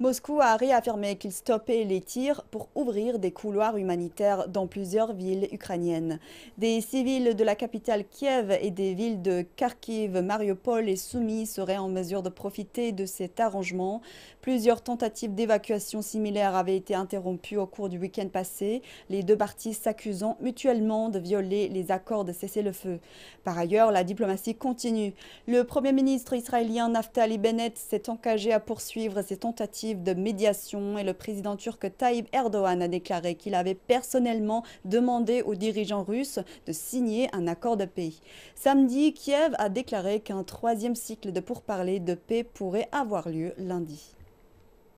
Moscou a réaffirmé qu'il stoppait les tirs pour ouvrir des couloirs humanitaires dans plusieurs villes ukrainiennes. Des civils de la capitale Kiev et des villes de Kharkiv, Mariupol et Soumy seraient en mesure de profiter de cet arrangement. Plusieurs tentatives d'évacuation similaires avaient été interrompues au cours du week-end passé, les deux parties s'accusant mutuellement de violer les accords de cessez-le-feu. Par ailleurs, la diplomatie continue. Le Premier ministre israélien Naftali Bennett s'est engagé à poursuivre ces tentatives de médiation et le président turc Tayyip Erdogan a déclaré qu'il avait personnellement demandé aux dirigeants russes de signer un accord de paix. Samedi, Kiev a déclaré qu'un troisième cycle de pourparlers de paix pourrait avoir lieu lundi.